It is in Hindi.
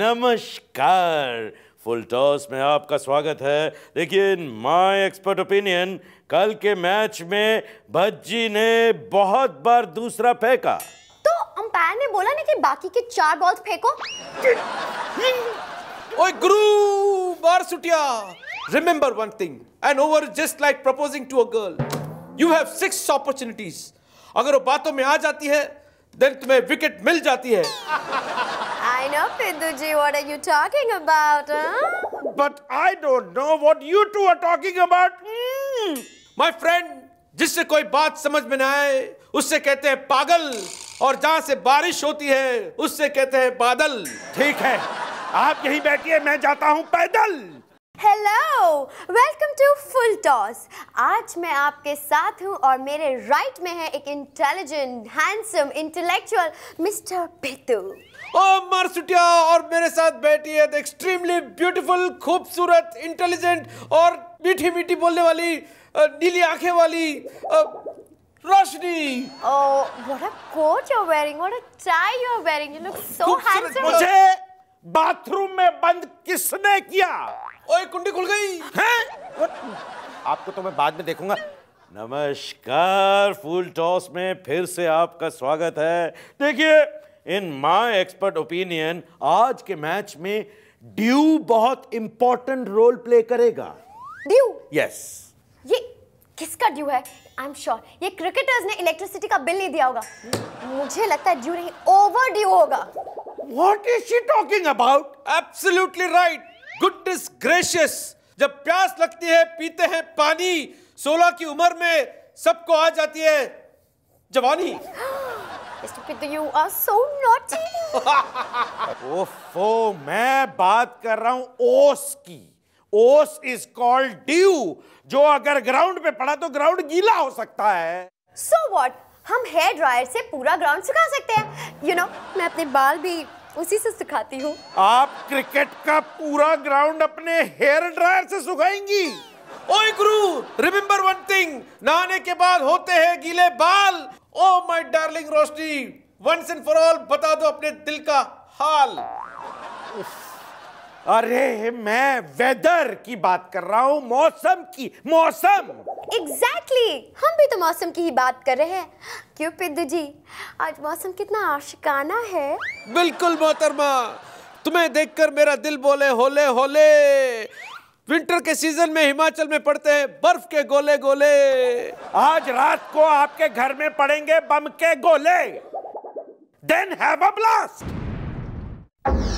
नमस्कार फुल टॉस में आपका स्वागत है लेकिन माय एक्सपर्ट ओपिनियन कल के मैच में भज्जी ने बहुत बार दूसरा फेंका तो अंपायर ने बोला ना कि बाकी के चार बॉल तो फेंको ओए गुरु बार सुटिया remember one thing and over just like proposing to a girl you have six opportunities अगर वो बातों में आ जाती है देन तुम्हें विकेट मिल जाती है up, Induji. What are you talking about, huh? But I don't know what you two are talking about. Mm. My friend, जिससे कोई बात समझ में ना आए उससे कहते हैं पागल और जहाँ से बारिश होती है उससे कहते हैं बादल ठीक है आप यहीं बैठिए मैं जाता हूँ पैदल hello welcome to full toss आज मैं आपके साथ हूँ और मेरे राइट right में है एक intelligent handsome intellectual mister Pitu ओ मार्सुटिया और मेरे साथ बैठी है एक्सट्रीमली ब्यूटीफुल खूबसूरत इंटेलिजेंट और मीठी मीठी बोलने वाली नीली आंखें वाली Roshni oh oh what a coat you're wearing what a tie are wearing you look so handsome मुझे बाथरूम में बंद किसने किया ओए कुंडी खुल गई हैं? आपको तो मैं बाद में देखूंगा नमस्कार फुल टॉस में फिर से आपका स्वागत है देखिए इन माय एक्सपर्ट ओपिनियन आज के मैच में ड्यू बहुत इंपॉर्टेंट रोल प्ले करेगा ड्यू यस yes. ये किसका ड्यू है आई एम श्योर ये क्रिकेटर्स ने इलेक्ट्रिसिटी का बिल नहीं दिया होगा मुझे लगता है ड्यू नहीं ओवर ड्यू होगा What is she talking about? Absolutely right. Goodness gracious. जब प्यास लगती है पीते हैं पानी सोलह की उम्र में सबको आ जाती है जवानी यू आर सो नॉटी ओफो मैं बात कर रहा हूं ओस की ओस इज कॉल्ड ड्यू जो अगर ग्राउंड पे पड़ा तो ग्राउंड गीला हो सकता है सो so वॉट हम हेयर ड्रायर से पूरा ग्राउंड सुखा सकते हैं यू you नो know, मैं अपने बाल भी उसी से सुखाती हूँ आप क्रिकेट का पूरा ग्राउंड अपने हेयर ड्रायर से सुखाएंगी ओए गुरु रिमेम्बर वन थिंग नहाने के बाद होते हैं गीले बाल oh my darling Roshni once and for all बता दो अपने दिल का हाल अरे मैं वेदर की बात कर रहा हूँ मौसम की मौसम एग्जैक्टली exactly. हम भी तो मौसम की ही बात कर रहे हैं क्यों पिद्दू जी आज मौसम कितना आशिकाना है बिल्कुल मोहतरमा तुम्हें देखकर मेरा दिल बोले होले होले विंटर के सीजन में हिमाचल में पड़ते हैं बर्फ के गोले गोले आज रात को आपके घर में पड़ेंगे बम के गोले देन हैव अ ब्लास्ट